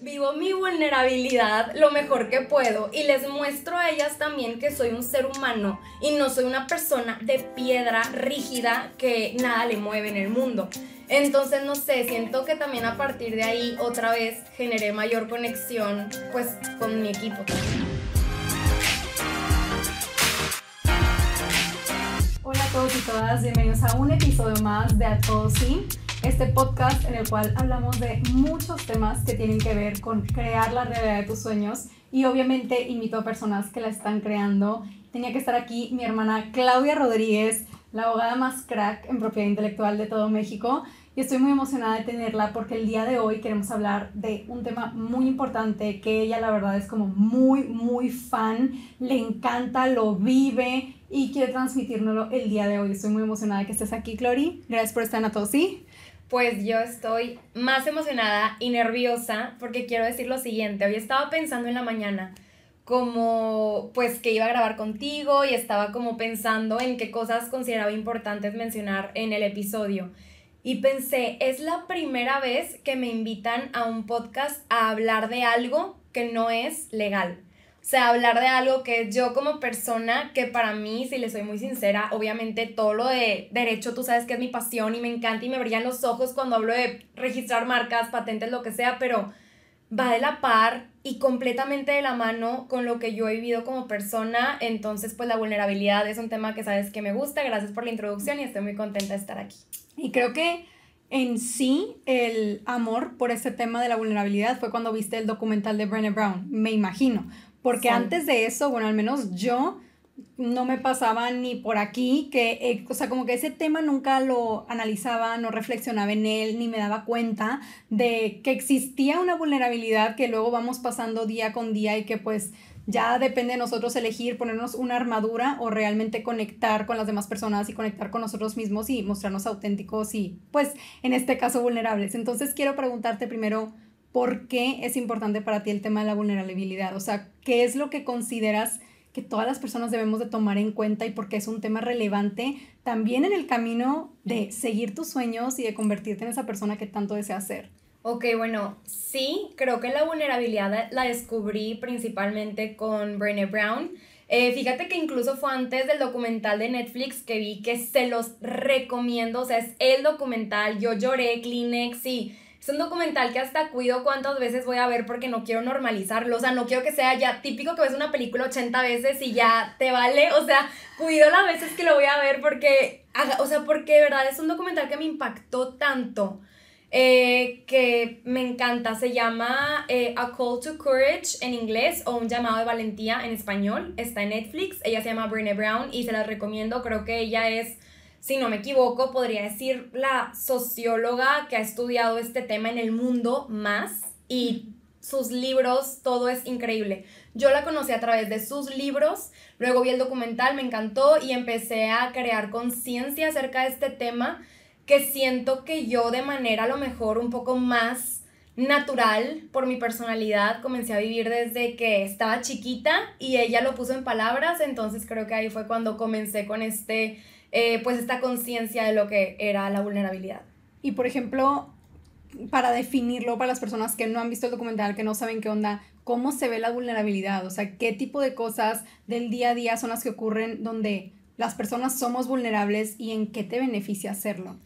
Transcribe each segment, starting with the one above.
vivo mi vulnerabilidad lo mejor que puedo y les muestro a ellas también que soy un ser humano y no soy una persona de piedra rígida que nada le mueve en el mundo. Entonces, no sé, siento que también a partir de ahí otra vez generé mayor conexión pues con mi equipo. Hola a todos y todas, bienvenidos a un episodio más de A Todos Sí este podcast en el cual hablamos de muchos temas que tienen que ver con crear la realidad de tus sueños y obviamente invito a personas que la están creando. Tenía que estar aquí mi hermana Claudia Rodríguez, la abogada más crack en propiedad intelectual de todo México y estoy muy emocionada de tenerla porque el día de hoy queremos hablar de un tema muy importante que ella la verdad es como muy, muy fan, le encanta, lo vive y quiere transmitírnoslo el día de hoy. Estoy muy emocionada de que estés aquí, Clori. Gracias por estar en a todos, ¿sí? Pues yo estoy más emocionada y nerviosa porque quiero decir lo siguiente. Hoy estaba pensando en la mañana como pues que iba a grabar contigo y estaba como pensando en qué cosas consideraba importantes mencionar en el episodio. Y pensé, es la primera vez que me invitan a un podcast a hablar de algo que no es legal. O sea, hablar de algo que yo como persona, que para mí, si le soy muy sincera, obviamente todo lo de derecho, tú sabes que es mi pasión y me encanta y me brillan los ojos cuando hablo de registrar marcas, patentes, lo que sea, pero va de la par y completamente de la mano con lo que yo he vivido como persona. Entonces, pues la vulnerabilidad es un tema que sabes que me gusta. Gracias por la introducción y estoy muy contenta de estar aquí. Y creo que en sí el amor por este tema de la vulnerabilidad fue cuando viste el documental de Brené Brown, me imagino, porque antes de eso, bueno, al menos yo no me pasaba ni por aquí, que, eh, o sea, como que ese tema nunca lo analizaba, no reflexionaba en él, ni me daba cuenta de que existía una vulnerabilidad que luego vamos pasando día con día y que pues ya depende de nosotros elegir ponernos una armadura o realmente conectar con las demás personas y conectar con nosotros mismos y mostrarnos auténticos y pues en este caso vulnerables. Entonces quiero preguntarte primero, por qué es importante para ti el tema de la vulnerabilidad. O sea, ¿qué es lo que consideras que todas las personas debemos de tomar en cuenta y por qué es un tema relevante también en el camino de seguir tus sueños y de convertirte en esa persona que tanto deseas ser? Ok, bueno, sí, creo que la vulnerabilidad la descubrí principalmente con Brené Brown. Eh, fíjate que incluso fue antes del documental de Netflix que vi que se los recomiendo, o sea, es el documental, yo lloré, Kleenex y es un documental que hasta cuido cuántas veces voy a ver porque no quiero normalizarlo. O sea, no quiero que sea ya típico que ves una película 80 veces y ya te vale. O sea, cuido las veces que lo voy a ver porque, o sea, porque de verdad es un documental que me impactó tanto. Eh, que me encanta, se llama eh, A Call to Courage en inglés o Un llamado de valentía en español, está en Netflix, ella se llama Brene Brown y se la recomiendo, creo que ella es si no me equivoco, podría decir la socióloga que ha estudiado este tema en el mundo más y sus libros, todo es increíble. Yo la conocí a través de sus libros, luego vi el documental, me encantó y empecé a crear conciencia acerca de este tema que siento que yo de manera a lo mejor un poco más natural por mi personalidad comencé a vivir desde que estaba chiquita y ella lo puso en palabras, entonces creo que ahí fue cuando comencé con este eh, pues esta conciencia de lo que era la vulnerabilidad. Y por ejemplo, para definirlo para las personas que no han visto el documental, que no saben qué onda, ¿cómo se ve la vulnerabilidad? O sea, ¿qué tipo de cosas del día a día son las que ocurren donde las personas somos vulnerables y en qué te beneficia hacerlo?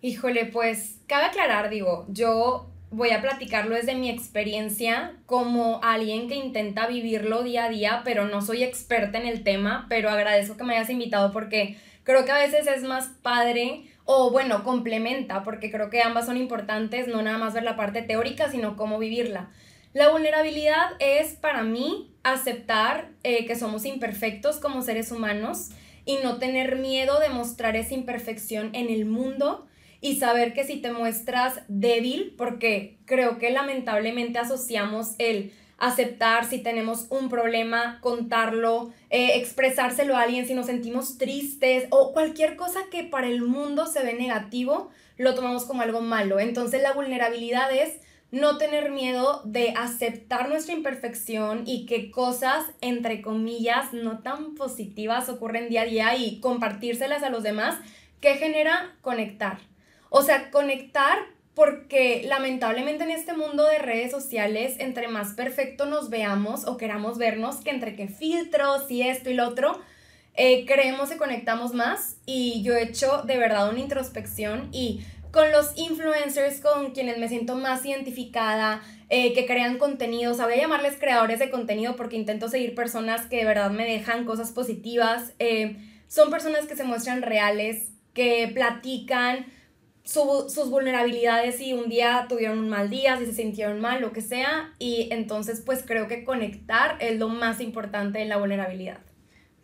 Híjole, pues cabe aclarar, digo, yo voy a platicarlo desde mi experiencia como alguien que intenta vivirlo día a día, pero no soy experta en el tema, pero agradezco que me hayas invitado porque Creo que a veces es más padre o bueno, complementa, porque creo que ambas son importantes, no nada más ver la parte teórica, sino cómo vivirla. La vulnerabilidad es para mí aceptar eh, que somos imperfectos como seres humanos y no tener miedo de mostrar esa imperfección en el mundo y saber que si te muestras débil, porque creo que lamentablemente asociamos el aceptar si tenemos un problema, contarlo, eh, expresárselo a alguien si nos sentimos tristes o cualquier cosa que para el mundo se ve negativo, lo tomamos como algo malo. Entonces la vulnerabilidad es no tener miedo de aceptar nuestra imperfección y que cosas, entre comillas, no tan positivas ocurren día a día y compartírselas a los demás, que genera conectar. O sea, conectar porque lamentablemente en este mundo de redes sociales, entre más perfecto nos veamos o queramos vernos, que entre que filtros y esto y lo otro, eh, creemos y conectamos más. Y yo he hecho de verdad una introspección y con los influencers con quienes me siento más identificada, eh, que crean contenido, sabía llamarles creadores de contenido porque intento seguir personas que de verdad me dejan cosas positivas. Eh, son personas que se muestran reales, que platican, sus vulnerabilidades si un día tuvieron un mal día, si se sintieron mal, lo que sea. Y entonces pues creo que conectar es lo más importante en la vulnerabilidad.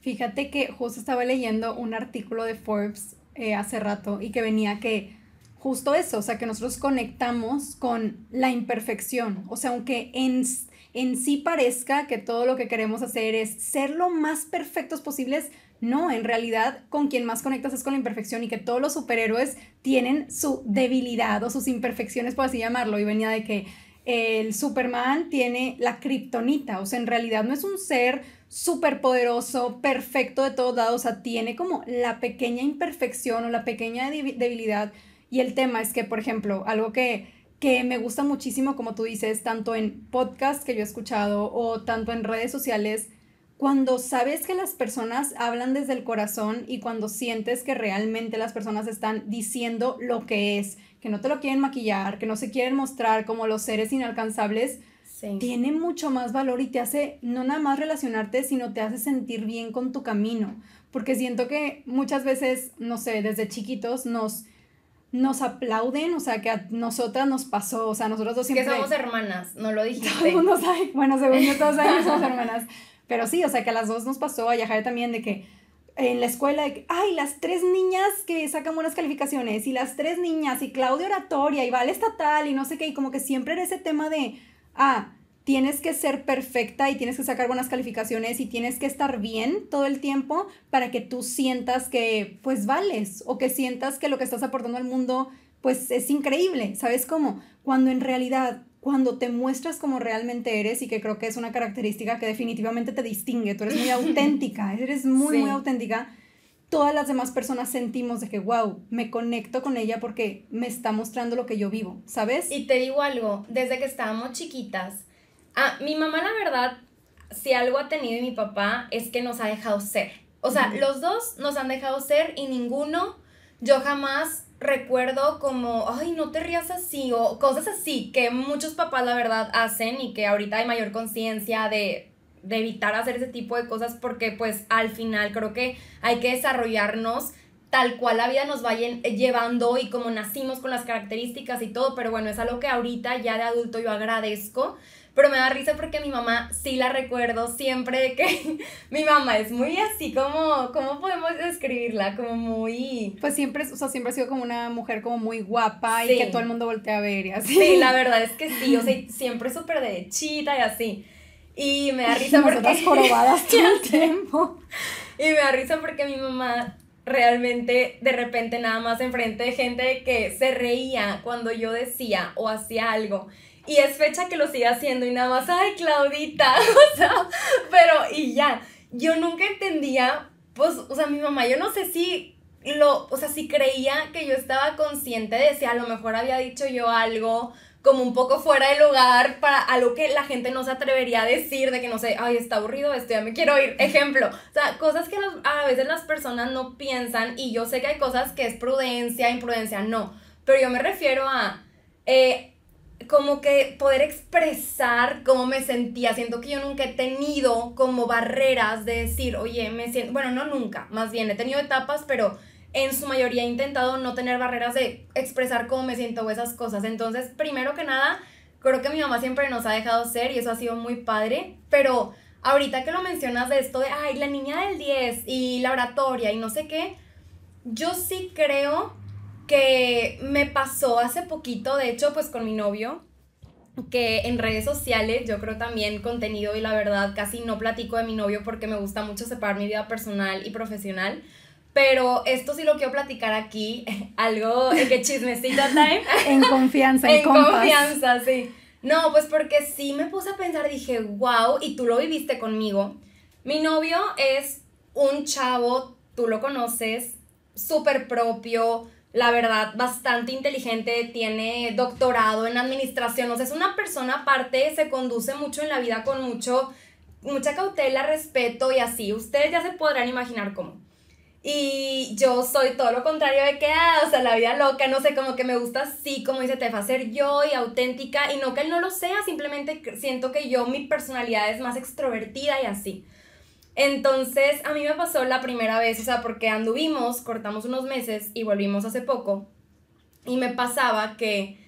Fíjate que justo estaba leyendo un artículo de Forbes eh, hace rato y que venía que justo eso, o sea, que nosotros conectamos con la imperfección. O sea, aunque en, en sí parezca que todo lo que queremos hacer es ser lo más perfectos posibles, no, en realidad con quien más conectas es con la imperfección y que todos los superhéroes tienen su debilidad o sus imperfecciones, por así llamarlo. Y venía de que el Superman tiene la kriptonita, o sea, en realidad no es un ser superpoderoso, perfecto de todos lados, o sea, tiene como la pequeña imperfección o la pequeña debilidad. Y el tema es que, por ejemplo, algo que que me gusta muchísimo, como tú dices, tanto en podcast que yo he escuchado o tanto en redes sociales, cuando sabes que las personas hablan desde el corazón y cuando sientes que realmente las personas están diciendo lo que es, que no te lo quieren maquillar, que no se quieren mostrar como los seres inalcanzables, tiene mucho más valor y te hace no nada más relacionarte, sino te hace sentir bien con tu camino. Porque siento que muchas veces, no sé, desde chiquitos nos nos aplauden, o sea, que a nosotras nos pasó, o sea, nosotros dos siempre... Que somos hermanas, no lo dijiste. Todo el mundo sabe, bueno, según yo todos saben que somos hermanas, pero sí, o sea, que a las dos nos pasó, a Yajaira también, de que en la escuela, de ay, las tres niñas que sacan buenas calificaciones, y las tres niñas, y Claudia Oratoria, y Vale Estatal, y no sé qué, y como que siempre era ese tema de, ah, tienes que ser perfecta y tienes que sacar buenas calificaciones y tienes que estar bien todo el tiempo para que tú sientas que pues vales o que sientas que lo que estás aportando al mundo pues es increíble, ¿sabes cómo? Cuando en realidad, cuando te muestras como realmente eres y que creo que es una característica que definitivamente te distingue, tú eres muy auténtica, eres muy, muy auténtica, todas las demás personas sentimos de que, wow, me conecto con ella porque me está mostrando lo que yo vivo, ¿sabes? Y te digo algo, desde que estábamos chiquitas, Ah, mi mamá, la verdad, si algo ha tenido y mi papá es que nos ha dejado ser. O sea, los dos nos han dejado ser y ninguno, yo jamás recuerdo como, ay, no te rías así o cosas así que muchos papás la verdad hacen y que ahorita hay mayor conciencia de, evitar hacer ese tipo de cosas porque pues al final creo que hay que desarrollarnos tal cual la vida nos vaya eh, llevando y como nacimos con las características y todo, pero bueno, es algo que ahorita ya de adulto yo agradezco pero me da risa porque mi mamá sí la recuerdo siempre que mi mamá es muy así como, ¿cómo podemos describirla? Como muy... Pues siempre, o sea, siempre ha sido como una mujer como muy guapa y que todo el mundo voltea a ver y así. Sí, la verdad es que sí, o sea, siempre súper chita y así. Y me da risa Nosotras porque... jorobadas todo el tiempo. Y me da risa porque mi mamá realmente de repente nada más enfrente de gente que se reía cuando yo decía o hacía algo y es fecha que lo siga haciendo y nada más, ay, Claudita, o sea, pero y ya, yo nunca entendía, pues, o sea, mi mamá, yo no sé si lo, o sea, si creía que yo estaba consciente de si a lo mejor había dicho yo algo como un poco fuera de lugar para algo que la gente no se atrevería a decir, de que no sé, ay, está aburrido esto, ya me quiero ir. Ejemplo, o sea, cosas que a veces las personas no piensan y yo sé que hay cosas que es prudencia, imprudencia, no, pero yo me refiero a... Eh, como que poder expresar cómo me sentía. Siento que yo nunca he tenido como barreras de decir, oye, me siento, bueno, no nunca, más bien he tenido etapas, pero en su mayoría he intentado no tener barreras de expresar cómo me siento o esas cosas. Entonces, primero que nada, creo que mi mamá siempre nos ha dejado ser y eso ha sido muy padre, pero ahorita que lo mencionas de esto de, ay, la niña del 10 y la oratoria y no sé qué, yo sí creo que me pasó hace poquito, de hecho, pues con mi novio, que en redes sociales yo creo también contenido y la verdad casi no platico de mi novio porque me gusta mucho separar mi vida personal y profesional. Pero esto sí lo quiero platicar aquí, algo que chismecita time. en confianza, en, en confianza, sí. No, pues porque sí me puse a pensar, dije, wow, y tú lo viviste conmigo. Mi novio es un chavo, tú lo conoces, súper propio, la verdad, bastante inteligente, tiene doctorado en administración, o sea, es una persona aparte, se conduce mucho en la vida con mucho, mucha cautela, respeto y así. Ustedes ya se podrán imaginar cómo. Y yo soy todo lo contrario de que, ah, o sea, la vida loca, no sé, como que me gusta así, como dice Tefa, ser yo y auténtica, y no que él no lo sea, simplemente siento que yo, mi personalidad es más extrovertida y así. Entonces, a mí me pasó la primera vez, o sea, porque anduvimos, cortamos unos meses y volvimos hace poco. Y me pasaba que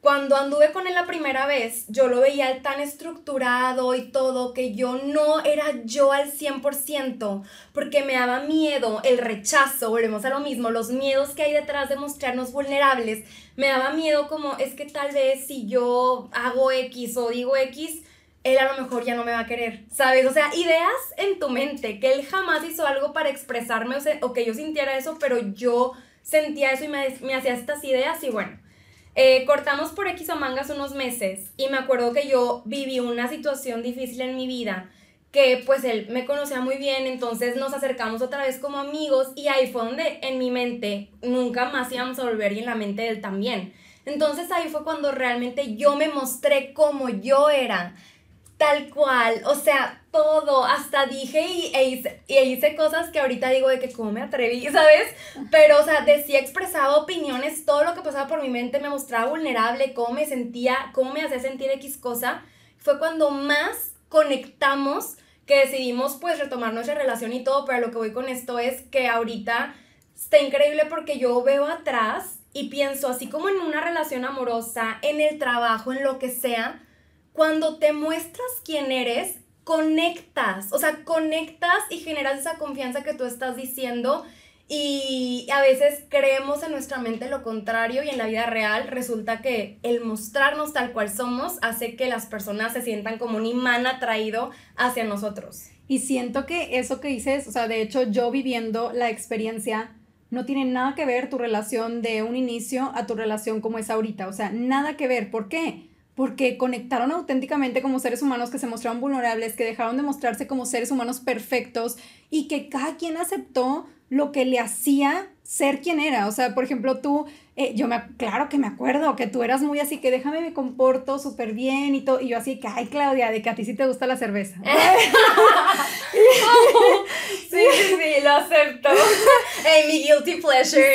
cuando anduve con él la primera vez, yo lo veía tan estructurado y todo que yo no era yo al 100%, porque me daba miedo el rechazo, volvemos a lo mismo, los miedos que hay detrás de mostrarnos vulnerables, me daba miedo como es que tal vez si yo hago X o digo X, él a lo mejor ya no me va a querer, ¿sabes? O sea, ideas en tu mente, que él jamás hizo algo para expresarme o, que yo sintiera eso, pero yo sentía eso y me, hacía estas ideas y bueno. Eh, cortamos por X o mangas unos meses y me acuerdo que yo viví una situación difícil en mi vida que pues él me conocía muy bien, entonces nos acercamos otra vez como amigos y ahí fue donde en mi mente nunca más íbamos a volver y en la mente de él también. Entonces ahí fue cuando realmente yo me mostré como yo era, Tal cual, o sea, todo, hasta dije y, e hice, y e hice, cosas que ahorita digo de que cómo me atreví, ¿sabes? Pero, o sea, decía, expresaba opiniones, todo lo que pasaba por mi mente me mostraba vulnerable, cómo me sentía, cómo me hacía sentir X cosa. Fue cuando más conectamos que decidimos pues retomar nuestra relación y todo, pero lo que voy con esto es que ahorita está increíble porque yo veo atrás y pienso así como en una relación amorosa, en el trabajo, en lo que sea, cuando te muestras quién eres, conectas, o sea, conectas y generas esa confianza que tú estás diciendo y a veces creemos en nuestra mente lo contrario y en la vida real resulta que el mostrarnos tal cual somos hace que las personas se sientan como un imán atraído hacia nosotros. Y siento que eso que dices, o sea, de hecho yo viviendo la experiencia, no tiene nada que ver tu relación de un inicio a tu relación como es ahorita, o sea, nada que ver. ¿Por qué? porque conectaron auténticamente como seres humanos que se mostraron vulnerables, que dejaron de mostrarse como seres humanos perfectos y que cada quien aceptó lo que le hacía ser quien era. O sea, por ejemplo, tú eh, yo me, claro que me acuerdo que tú eras muy así que déjame me comporto súper bien y todo, y yo así que, ay Claudia, de que a ti sí te gusta la cerveza. sí, sí, sí, lo acepto. mi guilty pleasure.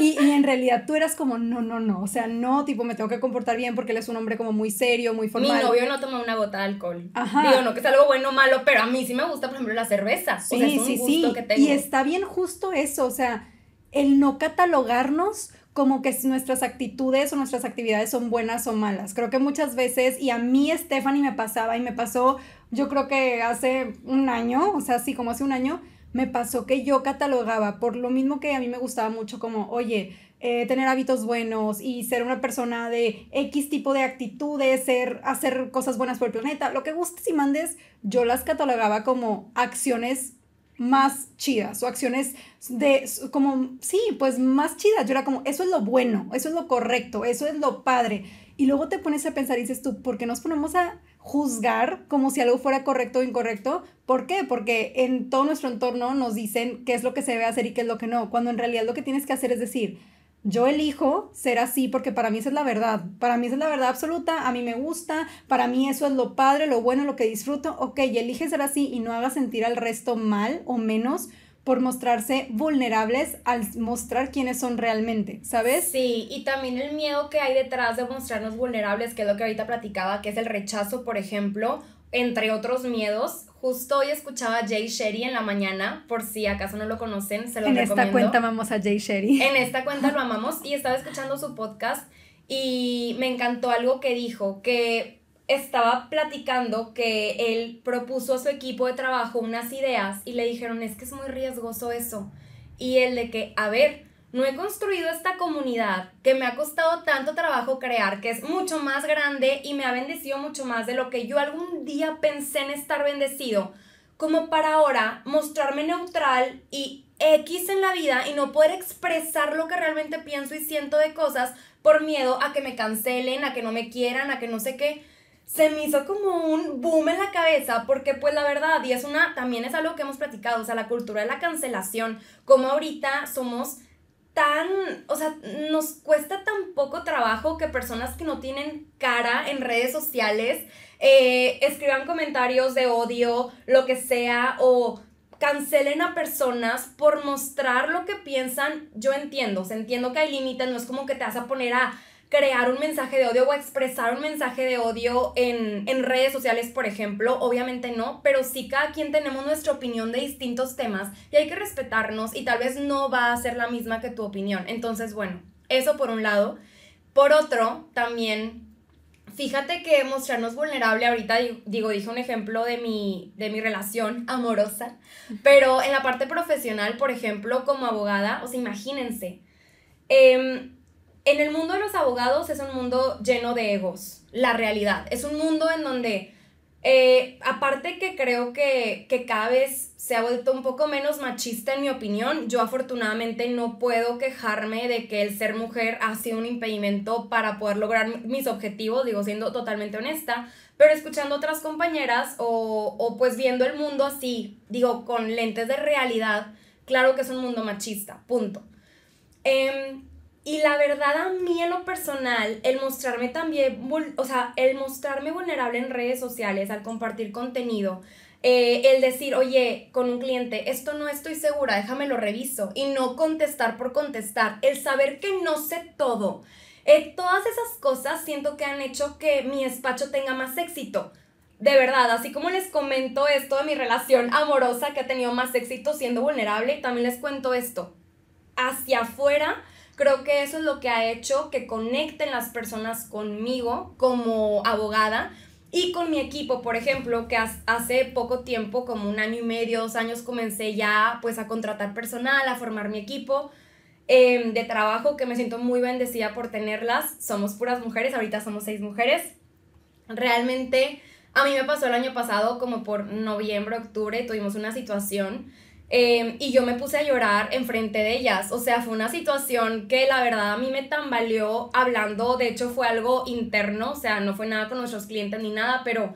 Y, en realidad tú eras como, no, no, no, o sea, no, tipo, me tengo que comportar bien porque él es un hombre como muy serio, muy formal. Mi novio no toma una gota de alcohol. Digo, no que es algo bueno o malo, pero a mí sí me gusta, por ejemplo, la cerveza. Sí, sí, sí. Y está bien justo eso, o sea, el no catalogarnos como que nuestras actitudes o nuestras actividades son buenas o malas. Creo que muchas veces, y a mí Stephanie me pasaba y me pasó, yo creo que hace un año, o sea, sí, como hace un año, me pasó que yo catalogaba por lo mismo que a mí me gustaba mucho como, oye, eh, tener hábitos buenos y ser una persona de X tipo de actitudes, ser, hacer cosas buenas por el planeta, lo que gustes y mandes, yo las catalogaba como acciones más chidas o acciones de como, sí, pues más chidas. Yo era como, eso es lo bueno, eso es lo correcto, eso es lo padre. Y luego te pones a pensar y dices tú, ¿por qué nos ponemos a juzgar como si algo fuera correcto o incorrecto? ¿Por qué? Porque en todo nuestro entorno nos dicen qué es lo que se debe hacer y qué es lo que no, cuando en realidad lo que tienes que hacer es decir, yo elijo ser así porque para mí esa es la verdad, para mí esa es la verdad absoluta, a mí me gusta, para mí eso es lo padre, lo bueno, lo que disfruto, ok, y elige ser así y no haga sentir al resto mal o menos por mostrarse vulnerables al mostrar quiénes son realmente, ¿sabes? Sí, y también el miedo que hay detrás de mostrarnos vulnerables, que es lo que ahorita platicaba, que es el rechazo, por ejemplo, entre otros miedos. Justo hoy escuchaba a Jay Sherry en la mañana, por si acaso no lo conocen, se lo recomiendo. En esta cuenta amamos a Jay Sherry. En esta cuenta lo amamos y estaba escuchando su podcast y me encantó algo que dijo, que estaba platicando que él propuso a su equipo de trabajo unas ideas y le dijeron, es que es muy riesgoso eso. Y el de que, a ver, no he construido esta comunidad que me ha costado tanto trabajo crear, que es mucho más grande y me ha bendecido mucho más de lo que yo algún día pensé en estar bendecido, como para ahora mostrarme neutral y X en la vida y no poder expresar lo que realmente pienso y siento de cosas por miedo a que me cancelen, a que no me quieran, a que no sé qué. Se me hizo como un boom en la cabeza porque pues la verdad, y es una, también es algo que hemos platicado, o sea, la cultura de la cancelación, como ahorita somos tan, o sea, nos cuesta tan poco trabajo que personas que no tienen cara en redes sociales eh, escriban comentarios de odio, lo que sea, o cancelen a personas por mostrar lo que piensan. Yo entiendo, o entiendo que hay límites, no es como que te vas a poner a crear un mensaje de odio o expresar un mensaje de odio en, redes sociales, por ejemplo. Obviamente no, pero sí cada quien tenemos nuestra opinión de distintos temas y hay que respetarnos y tal vez no va a ser la misma que tu opinión. Entonces, bueno, eso por un lado. Por otro, también, fíjate que mostrarnos vulnerable, ahorita digo, dije un ejemplo de mi, de mi relación amorosa, pero en la parte profesional, por ejemplo, como abogada, o sea, imagínense. Eh, en el mundo de los abogados es un mundo lleno de egos, la realidad. Es un mundo en donde, eh, aparte que creo que, cada vez se ha vuelto un poco menos machista en mi opinión, yo afortunadamente no puedo quejarme de que el ser mujer ha sido un impedimento para poder lograr mis objetivos, digo siendo totalmente honesta, pero escuchando otras compañeras o, o pues viendo el mundo así, digo con lentes de realidad, claro que es un mundo machista, punto. Eh, y la verdad a mí en lo personal, el mostrarme también, o sea, el mostrarme vulnerable en redes sociales, al compartir contenido, eh, el decir, oye, con un cliente, esto no estoy segura, déjame lo reviso, y no contestar por contestar, el saber que no sé todo, eh, todas esas cosas siento que han hecho que mi despacho tenga más éxito. De verdad, así como les comento esto de mi relación amorosa que ha tenido más éxito siendo vulnerable, también les cuento esto. Hacia afuera, Creo que eso es lo que ha hecho que conecten las personas conmigo como abogada y con mi equipo, por ejemplo, que hace poco tiempo, como un año y medio, dos años, comencé ya pues a contratar personal, a formar mi equipo. Em, de trabajo que me siento muy bendecida por tenerlas. Somos puras mujeres, ahorita somos seis mujeres. Realmente a mí me pasó el año pasado, como por noviembre, octubre, tuvimos una situación Em, y yo me puse a llorar enfrente de ellas. O sea, fue una situación que la verdad a mí me tambaleó hablando. De hecho, fue algo interno, o sea, no fue nada con nuestros clientes ni nada, pero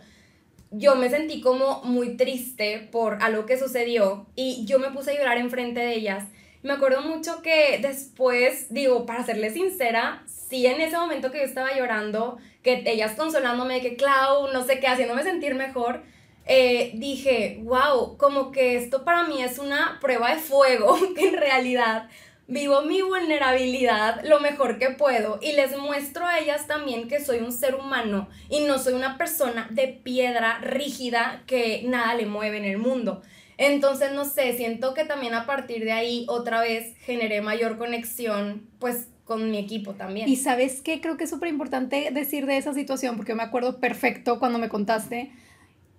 yo me sentí como muy triste por algo que sucedió y yo me puse a llorar enfrente de ellas. Me acuerdo mucho que después, digo, para serles sincera, sí en ese momento que yo estaba llorando, que ellas consolándome que Clau, no sé qué, haciéndome sentir mejor, eh, dije, wow, como que esto para mí es una prueba de fuego, que en realidad vivo mi vulnerabilidad lo mejor que puedo y les muestro a ellas también que soy un ser humano y no soy una persona de piedra rígida que nada le mueve en el mundo. Entonces, no sé, siento que también a partir de ahí otra vez generé mayor conexión, pues con mi equipo también. Y sabes qué, creo que es súper importante decir de esa situación, porque yo me acuerdo perfecto cuando me contaste,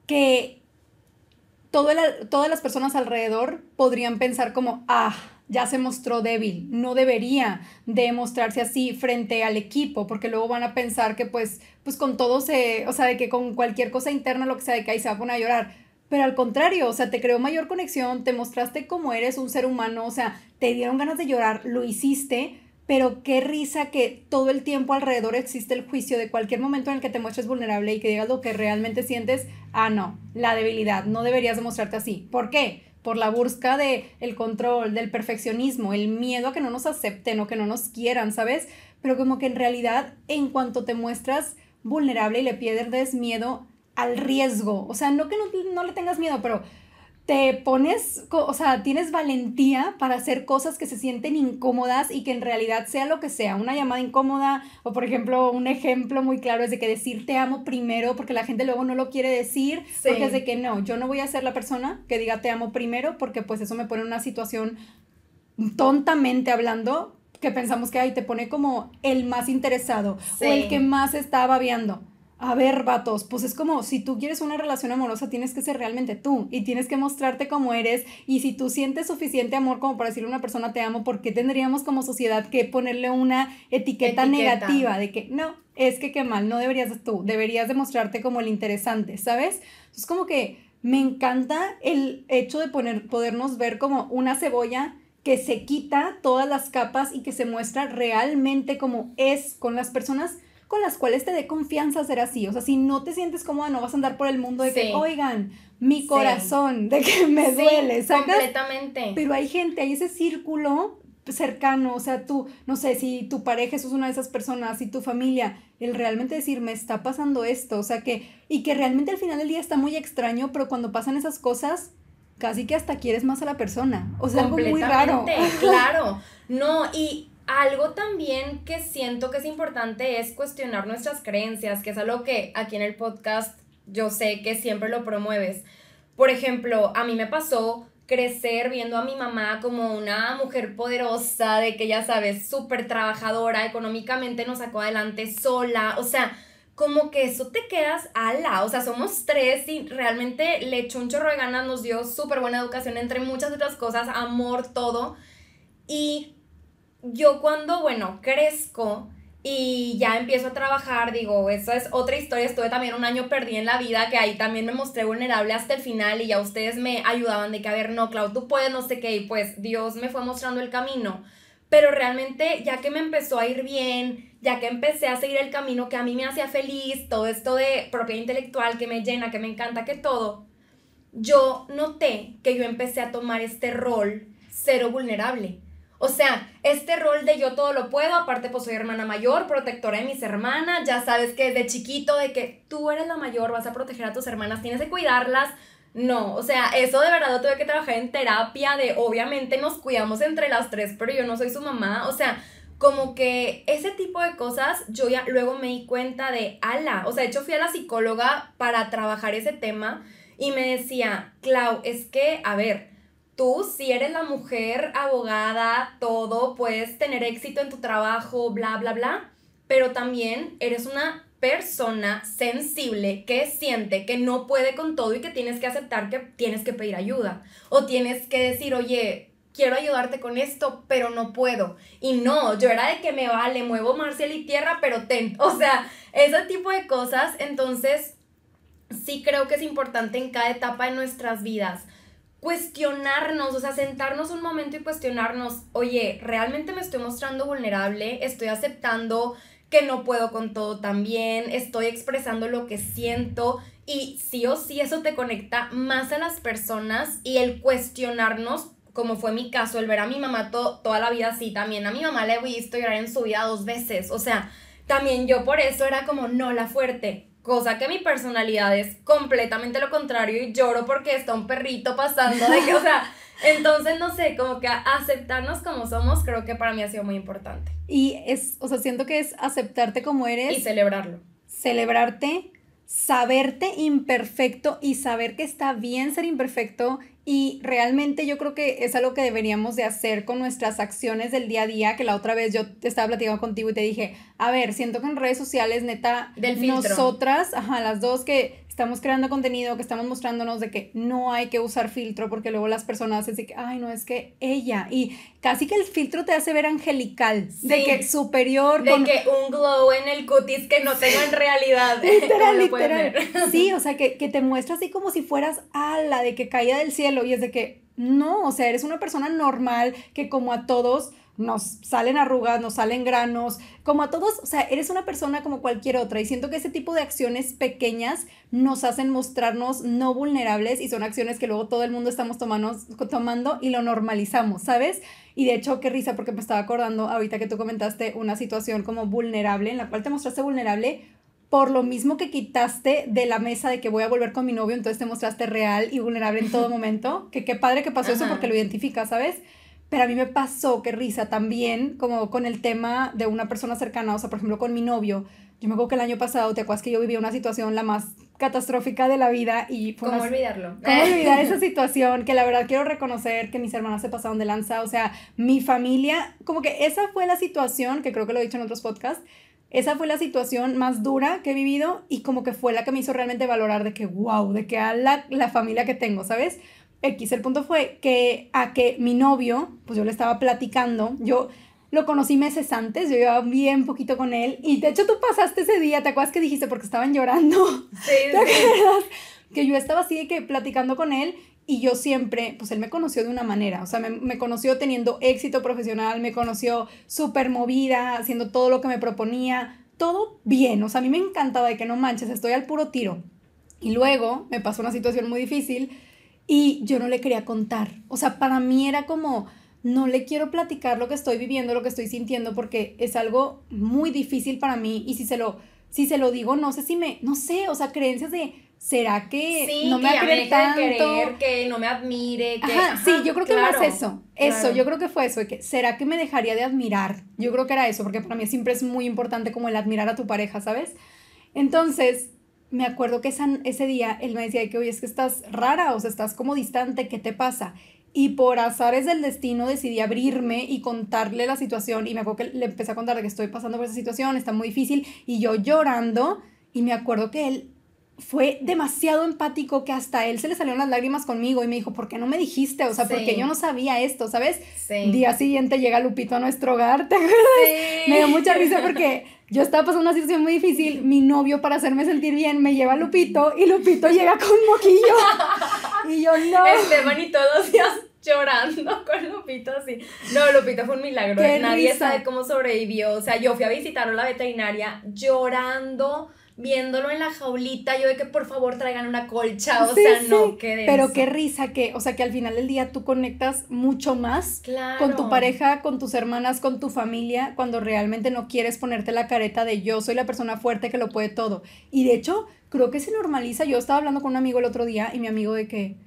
que todas las personas alrededor podrían pensar como, ah, ya se mostró débil, no debería de mostrarse así frente al equipo, porque luego van a pensar que pues, pues con todo se, o sea, de que con cualquier cosa interna, lo que sea, de que ahí se va a poner a llorar. Pero al contrario, o sea, te creó mayor conexión, te mostraste cómo eres un ser humano, o sea, te dieron ganas de llorar, lo hiciste, pero qué risa que todo el tiempo alrededor existe el juicio de cualquier momento en el que te muestres vulnerable y que digas lo que realmente sientes, ah, no, la debilidad, no deberías mostrarte así. ¿Por qué? Por la busca del el control, del perfeccionismo, el miedo a que no nos acepten o que no nos quieran, ¿sabes? Pero como que en realidad, en cuanto te muestras vulnerable y le pierdes miedo al riesgo, o sea, no que no le tengas miedo, pero te pones, o sea, tienes valentía para hacer cosas que se sienten incómodas y que en realidad sea lo que sea, una llamada incómoda o por ejemplo, un ejemplo muy claro es de que decir te amo primero porque la gente luego no lo quiere decir, porque es de que no, yo no voy a ser la persona que diga te amo primero porque pues eso me pone en una situación tontamente hablando que pensamos que ahí te pone como el más interesado o el que más está babeando. A ver, vatos, pues es como si tú quieres una relación amorosa, tienes que ser realmente tú y tienes que mostrarte como eres. Y si tú sientes suficiente amor como para decirle a una persona te amo, ¿por qué tendríamos como sociedad que ponerle una etiqueta, negativa de que no, es que qué mal, no deberías tú, deberías demostrarte como el interesante, ¿sabes? Es como que me encanta el hecho de podernos ver como una cebolla que se quita todas las capas y que se muestra realmente como es con las personas con las cuales te dé confianza hacer así. O sea, si no te sientes cómoda, no vas a andar por el mundo de que, oigan, mi corazón, de que me duele, Completamente. Pero hay gente, hay ese círculo cercano, o sea, tú, no sé, si tu pareja es una de esas personas, si tu familia, el realmente decir, me está pasando esto, o sea, que, y que realmente al final del día está muy extraño, pero cuando pasan esas cosas, casi que hasta quieres más a la persona, o sea, algo muy raro. Claro, no, y algo también que siento que es importante es cuestionar nuestras creencias, que es algo que aquí en el podcast yo sé que siempre lo promueves. Por ejemplo, a mí me pasó crecer viendo a mi mamá como una mujer poderosa, de que ya sabes, súper trabajadora, económicamente nos sacó adelante sola, o sea, como que eso te quedas ala, o sea, somos tres y realmente le echó un chorro de ganas, nos dio súper buena educación entre muchas otras cosas, amor, todo. Y yo cuando, bueno, crezco y ya empiezo a trabajar, digo, esa es otra historia, estuve también un año perdí en la vida, que ahí también me mostré vulnerable hasta el final y ya ustedes me ayudaban de que, a ver, no, Clau, tú puedes, no sé qué, y pues Dios me fue mostrando el camino. Pero realmente, ya que me empezó a ir bien, ya que empecé a seguir el camino que a mí me hacía feliz, todo esto de propiedad intelectual que me llena, que me encanta, que todo, yo noté que yo empecé a tomar este rol cero vulnerable o sea, este rol de yo todo lo puedo, aparte pues soy hermana mayor, protectora de mis hermanas, ya sabes que de chiquito de que tú eres la mayor, vas a proteger a tus hermanas, tienes que cuidarlas. No, o sea, eso de verdad lo tuve que trabajar en terapia de obviamente nos cuidamos entre las tres, pero yo no soy su mamá, o sea, como que ese tipo de cosas yo ya luego me di cuenta de ala, o sea, de hecho fui a la psicóloga para trabajar ese tema y me decía, Clau, es que, a ver, tú, si eres la mujer abogada, todo, puedes tener éxito en tu trabajo, bla, bla, bla, pero también eres una persona sensible que siente que no puede con todo y que tienes que aceptar que tienes que pedir ayuda o tienes que decir, oye, quiero ayudarte con esto, pero no puedo. Y no, yo era de que me vale, muevo Marcial y tierra, pero ten, o sea, ese tipo de cosas, entonces sí creo que es importante en cada etapa de nuestras vidas cuestionarnos, o sea, sentarnos un momento y cuestionarnos, oye, ¿realmente me estoy mostrando vulnerable? ¿Estoy aceptando que no puedo con todo también? ¿Estoy expresando lo que siento? Y sí o sí eso te conecta más a las personas y el cuestionarnos, como fue mi caso, el ver a mi mamá toda la vida así también. A mi mamá le he visto llorar en su vida dos veces. O sea, también yo por eso era como, no, la fuerte. Cosa que mi personalidad es completamente lo contrario y lloro porque está un perrito pasando. De o sea, entonces, no sé, como que aceptarnos como somos creo que para mí ha sido muy importante. Y es, o sea, siento que es aceptarte como eres. Y celebrarlo. Celebrarte, saberte imperfecto y saber que está bien ser imperfecto y realmente yo creo que es algo que deberíamos de hacer con nuestras acciones del día a día, que la otra vez yo te estaba platicando contigo y te dije, a ver, siento que en redes sociales, neta, nosotras, ajá, las dos que estamos creando contenido, que estamos mostrándonos de que no hay que usar filtro porque luego las personas dicen que, ay, no, es que ella. Y casi que el filtro te hace ver angelical, de que superior. De que un glow en el cutis que no tengo en realidad. literal, literal. Sí, o sea, que, te muestra así como si fueras ala, la de que caía del cielo y es de que, no, o sea, eres una persona normal que como a todos nos salen arrugas, nos salen granos, como a todos, o sea, eres una persona como cualquier otra y siento que ese tipo de acciones pequeñas nos hacen mostrarnos no vulnerables y son acciones que luego todo el mundo estamos tomando, y lo normalizamos, ¿sabes? Y de hecho, qué risa, porque me estaba acordando ahorita que tú comentaste una situación como vulnerable, en la cual te mostraste vulnerable por lo mismo que quitaste de la mesa de que voy a volver con mi novio, entonces te mostraste real y vulnerable en todo momento, que qué padre que pasó eso porque lo identificas, ¿sabes? Pero a mí me pasó, qué risa, también como con el tema de una persona cercana, o sea, por ejemplo, con mi novio. Yo me acuerdo que el año pasado, ¿te acuerdas que yo vivía una situación la más catastrófica de la vida? y ¿Cómo olvidarlo? ¿Cómo olvidar esa situación? Que la verdad quiero reconocer que mis hermanas se pasaron de lanza, o sea, mi familia, como que esa fue la situación, que creo que lo he dicho en otros podcasts, esa fue la situación más dura que he vivido y como que fue la que me hizo realmente valorar de que, wow, de que a la, la familia que tengo, ¿sabes? X, el punto fue que a que mi novio, pues yo le estaba platicando, yo lo conocí meses antes, yo llevaba bien poquito con él y de hecho tú pasaste ese día, ¿te acuerdas que dijiste porque estaban llorando? Sí, ¿Te acuerdas? Que yo estaba así de que platicando con él y yo siempre, pues él me conoció de una manera, o sea, me, me conoció teniendo éxito profesional, me conoció súper movida, haciendo todo lo que me proponía, todo bien, o sea, a mí me encantaba de que no manches, estoy al puro tiro. Y luego me pasó una situación muy difícil y yo no le quería contar. O sea, para mí era como, no le quiero platicar lo que estoy viviendo, lo que estoy sintiendo, porque es algo muy difícil para mí y si se lo, si se lo digo, no sé si me, no sé, o sea, creencias de... ¿Será que no me que que no me admire. sí, yo creo que eso. Eso, yo creo que fue eso. que, ¿Será que me dejaría de admirar? Yo creo que era eso, porque para mí siempre es muy importante como el admirar a tu pareja, ¿sabes? Entonces, me acuerdo que ese día él me decía que, hoy es que estás rara, o sea, estás como distante, ¿qué te pasa? Y por azares del destino decidí abrirme y contarle la situación. Y me acuerdo que le empecé a contar que estoy pasando por esa situación, está muy difícil. Y yo llorando. Y me acuerdo que él fue demasiado empático que hasta él se le salieron las lágrimas conmigo y me dijo, ¿por qué no me dijiste? O sea, porque yo no sabía esto, ¿sabes? Sí. Día siguiente llega Lupito a nuestro hogar, ¿te acuerdas? Me dio mucha risa porque yo estaba pasando una situación muy difícil, mi novio para hacerme sentir bien me lleva a Lupito y Lupito llega con moquillo. Y yo no. Esteban y todos los días llorando con Lupito así. No, Lupito fue un milagro. Nadie sabe cómo sobrevivió. O sea, yo fui a visitar a la veterinaria llorando viéndolo en la jaulita, yo de que por favor traigan una colcha, o sea, no, Pero qué risa que, o sea, que al final del día tú conectas mucho más con tu pareja, con tus hermanas, con tu familia, cuando realmente no quieres ponerte la careta de yo soy la persona fuerte que lo puede todo. Y de hecho, creo que se normaliza. Yo estaba hablando con un amigo el otro día y mi amigo de que,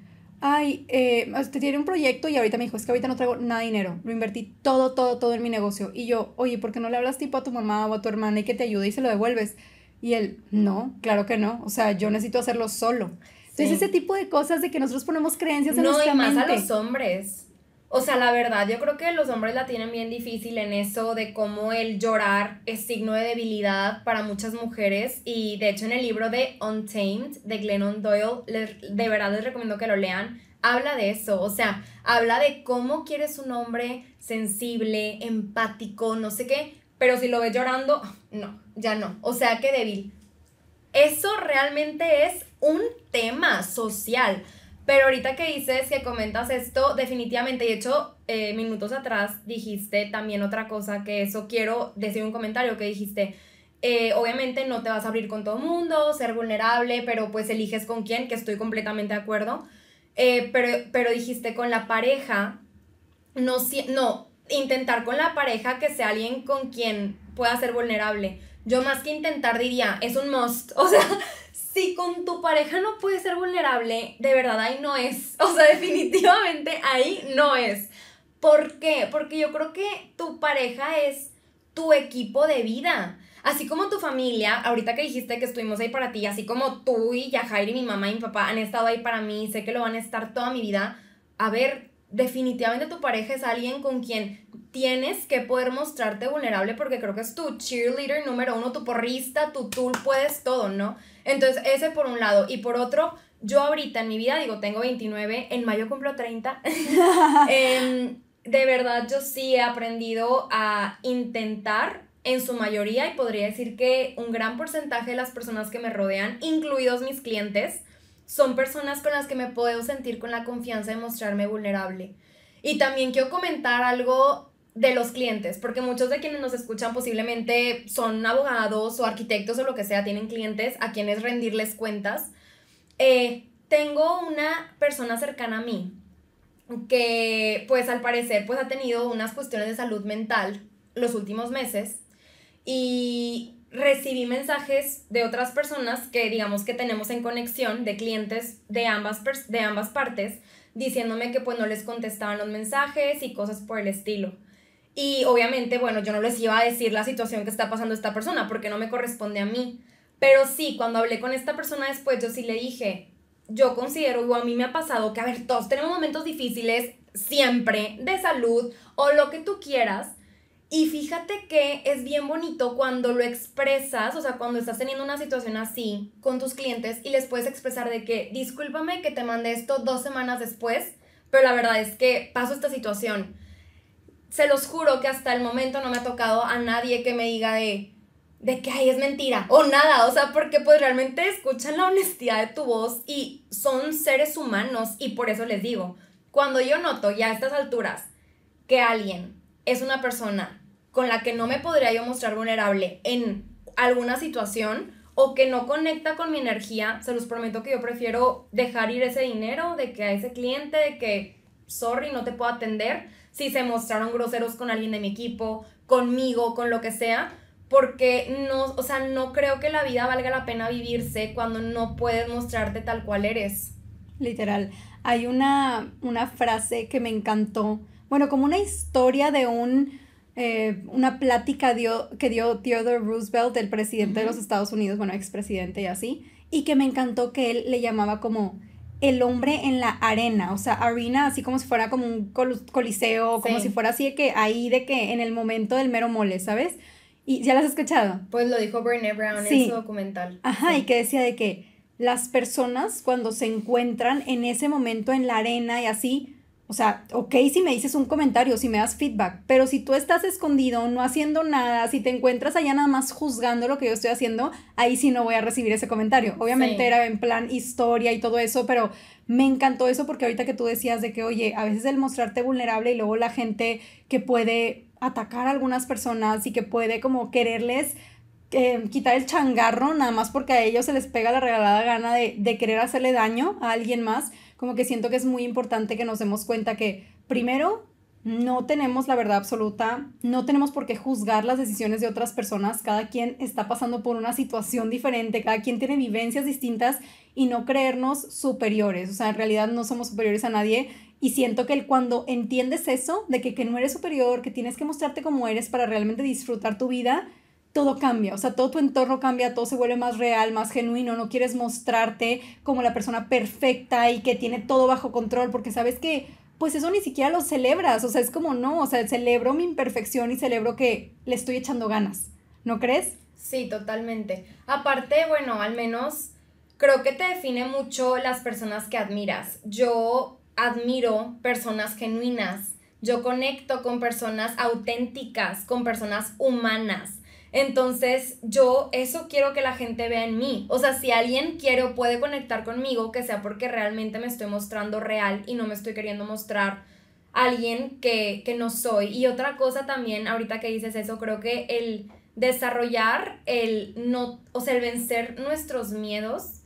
ay, eh, usted tiene un proyecto y ahorita me dijo, es que ahorita no traigo nada dinero, lo invertí todo, todo, todo en mi negocio. Y yo, oye, ¿por qué no le hablas tipo a tu mamá o a tu hermana y que te ayude y se lo devuelves? Y él, no, claro que no, o sea, yo necesito hacerlo solo. Entonces, ese tipo de cosas de que nosotros ponemos creencias en nuestra No, y más a los hombres. O sea, la verdad, yo creo que los hombres la tienen bien difícil en eso de cómo el llorar es signo de debilidad para muchas mujeres. Y de hecho, en el libro de Untamed de Glennon Doyle, de verdad les recomiendo que lo lean. Habla de eso, o sea, habla de cómo quieres un hombre sensible, empático, no sé qué, pero si lo ves llorando, no, ya no. O sea, qué débil. Eso realmente es un tema social. Pero ahorita que dices, que comentas esto, definitivamente, de hecho, eh, minutos atrás dijiste también otra cosa, que eso quiero decir un comentario que dijiste, eh, obviamente no te vas a abrir con todo el mundo, ser vulnerable, pero pues eliges con quién, que estoy completamente de acuerdo, eh, pero, pero dijiste con la pareja, no, no, intentar con la pareja que sea alguien con quien pueda ser vulnerable. Yo más que intentar diría, es un must. O sea, si con tu pareja no puedes ser vulnerable, de verdad ahí no es. O sea, definitivamente ahí no es. ¿Por qué? Porque yo creo que tu pareja es tu equipo de vida. Así como tu familia, ahorita que dijiste que estuvimos ahí para ti, así como tú y Jair y mi mamá y mi papá han estado ahí para mí, sé que lo van a estar toda mi vida. A ver, definitivamente tu pareja es alguien con quien tienes que poder mostrarte vulnerable porque creo que es tu cheerleader número uno, tu porrista, tu tool, puedes todo, ¿no? Entonces, ese por un lado. Y por otro, yo ahorita en mi vida, digo, tengo 29, en mayo cumplo 30. Em, de verdad, yo sí he aprendido a intentar en su mayoría, y podría decir que un gran porcentaje de las personas que me rodean, incluidos mis clientes, son personas con las que me puedo sentir con la confianza de mostrarme vulnerable. Y también quiero comentar algo de los clientes, porque muchos de quienes nos escuchan posiblemente son abogados o arquitectos o lo que sea, tienen clientes a quienes rendirles cuentas. Eh, tengo una persona cercana a mí que pues al parecer pues ha tenido unas cuestiones de salud mental los últimos meses y recibí mensajes de otras personas que digamos que tenemos en conexión de clientes de ambas, de ambas partes diciéndome que pues no les contestaban los mensajes y cosas por el estilo. Y obviamente, bueno, yo no les iba a decir la situación que está pasando esta persona porque no me corresponde a mí. Pero sí, cuando hablé con esta persona después, yo sí le dije, yo considero, o a mí me ha pasado que, a ver, todos tenemos momentos difíciles siempre, de salud o lo que tú quieras. Y fíjate que es bien bonito cuando lo expresas, o sea, cuando estás teniendo una situación así con tus clientes y les puedes expresar de que, discúlpame que te mandé esto dos semanas después, pero la verdad es que paso esta situación se los juro que hasta el momento no me ha tocado a nadie que me diga de, que, ay, es mentira o nada, o sea, porque pues realmente escuchan la honestidad de tu voz y son seres humanos y por eso les digo, cuando yo noto ya a estas alturas que alguien es una persona con la que no me podría yo mostrar vulnerable en alguna situación o que no conecta con mi energía, se los prometo que yo prefiero dejar ir ese dinero de que a ese cliente, de que, sorry, no te puedo atender, si se mostraron groseros con alguien de mi equipo, conmigo, con lo que sea, porque no, o sea, no creo que la vida valga la pena vivirse cuando no puedes mostrarte tal cual eres. Literal. Hay una, una frase que me encantó. Bueno, como una historia de un, eh, una plática dio, que dio Theodore Roosevelt, el presidente de los Estados Unidos, bueno, expresidente y así, y que me encantó que él le llamaba como el hombre en la arena, o sea, arena así como si fuera como un coliseo, como si fuera así de que ahí de que en el momento del mero mole, ¿sabes? Y ya las has escuchado. Pues lo dijo Brené Brown en su documental. Ajá, y que decía de que las personas cuando se encuentran en ese momento en la arena y así, o sea, ok si me dices un comentario, si me das feedback, pero si tú estás escondido, no haciendo nada, si te encuentras allá nada más juzgando lo que yo estoy haciendo, ahí sí no voy a recibir ese comentario. Obviamente era en plan historia y todo eso, pero me encantó eso porque ahorita que tú decías de que, oye, a veces el mostrarte vulnerable y luego la gente que puede atacar a algunas personas y que puede como quererles eh, quitar el changarro nada más porque a ellos se les pega la regalada gana de, de querer hacerle daño a alguien más como que siento que es muy importante que nos demos cuenta que primero no tenemos la verdad absoluta, no tenemos por qué juzgar las decisiones de otras personas, cada quien está pasando por una situación diferente, cada quien tiene vivencias distintas y no creernos superiores, o sea, en realidad no somos superiores a nadie y siento que cuando entiendes eso, de que, que no eres superior, que tienes que mostrarte como eres para realmente disfrutar tu vida, todo cambia, o sea, todo tu entorno cambia, todo se vuelve más real, más genuino, no quieres mostrarte como la persona perfecta y que tiene todo bajo control, porque sabes que, pues eso ni siquiera lo celebras, o sea, es como no, o sea, celebro mi imperfección y celebro que le estoy echando ganas, ¿no crees? Sí, totalmente. Aparte, bueno, al menos creo que te define mucho las personas que admiras. Yo admiro personas genuinas, yo conecto con personas auténticas, con personas humanas entonces, yo eso quiero que la gente vea en mí. O sea, si alguien quiere o puede conectar conmigo, que sea porque realmente me estoy mostrando real y no me estoy queriendo mostrar alguien que, que no soy. Y otra cosa también, ahorita que dices eso, creo que el desarrollar el no, el vencer nuestros miedos,